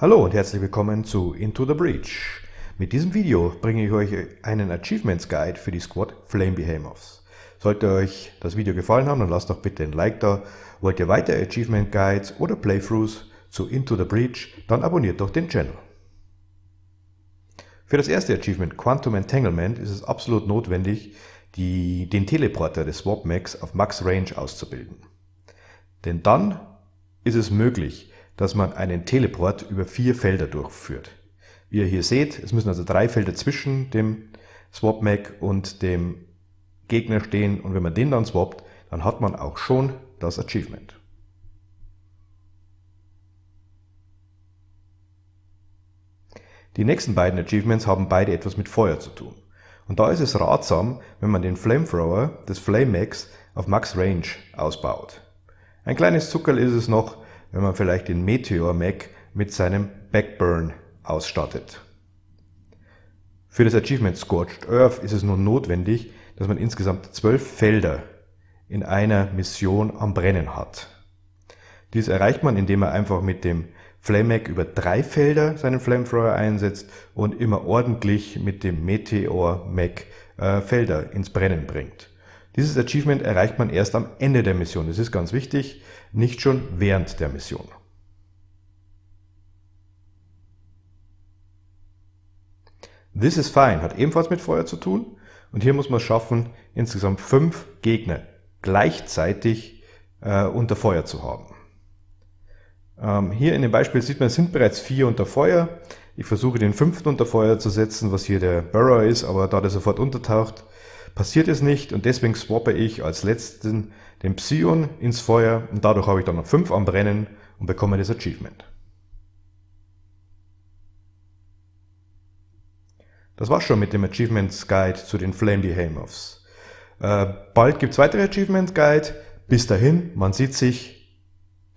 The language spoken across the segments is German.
Hallo und herzlich willkommen zu Into the Breach. Mit diesem Video bringe ich euch einen Achievements Guide für die Squad Flame Behemoths. Sollte euch das Video gefallen haben, dann lasst doch bitte ein Like da. Wollt ihr weitere Achievement Guides oder Playthroughs zu Into the Breach, dann abonniert doch den Channel. Für das erste Achievement Quantum Entanglement ist es absolut notwendig, die, den Teleporter des Swap Max auf Max Range auszubilden. Denn dann ist es möglich, dass man einen Teleport über vier Felder durchführt. Wie ihr hier seht, es müssen also drei Felder zwischen dem Swap-Mac und dem Gegner stehen und wenn man den dann swappt, dann hat man auch schon das Achievement. Die nächsten beiden Achievements haben beide etwas mit Feuer zu tun. Und da ist es ratsam, wenn man den Flamethrower des Flame Flamex auf Max Range ausbaut. Ein kleines Zuckerl ist es noch, wenn man vielleicht den Meteor Mac mit seinem Backburn ausstattet. Für das Achievement Scorched Earth ist es nun notwendig, dass man insgesamt zwölf Felder in einer Mission am Brennen hat. Dies erreicht man, indem er einfach mit dem Flamek über drei Felder seinen Flamethrower einsetzt und immer ordentlich mit dem Meteor Mac äh, Felder ins Brennen bringt. Dieses Achievement erreicht man erst am Ende der Mission. Das ist ganz wichtig, nicht schon während der Mission. This is Fine hat ebenfalls mit Feuer zu tun und hier muss man es schaffen, insgesamt fünf Gegner gleichzeitig äh, unter Feuer zu haben. Ähm, hier in dem Beispiel sieht man, es sind bereits vier unter Feuer. Ich versuche den fünften unter Feuer zu setzen, was hier der Burrow ist, aber da der sofort untertaucht, passiert es nicht und deswegen swappe ich als letzten den Psion ins Feuer und dadurch habe ich dann noch 5 am Brennen und bekomme das Achievement. Das war's schon mit dem Achievements Guide zu den Flame Behemoths. Äh, bald gibt's weitere Achievements Guide. Bis dahin, man sieht sich.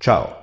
Ciao.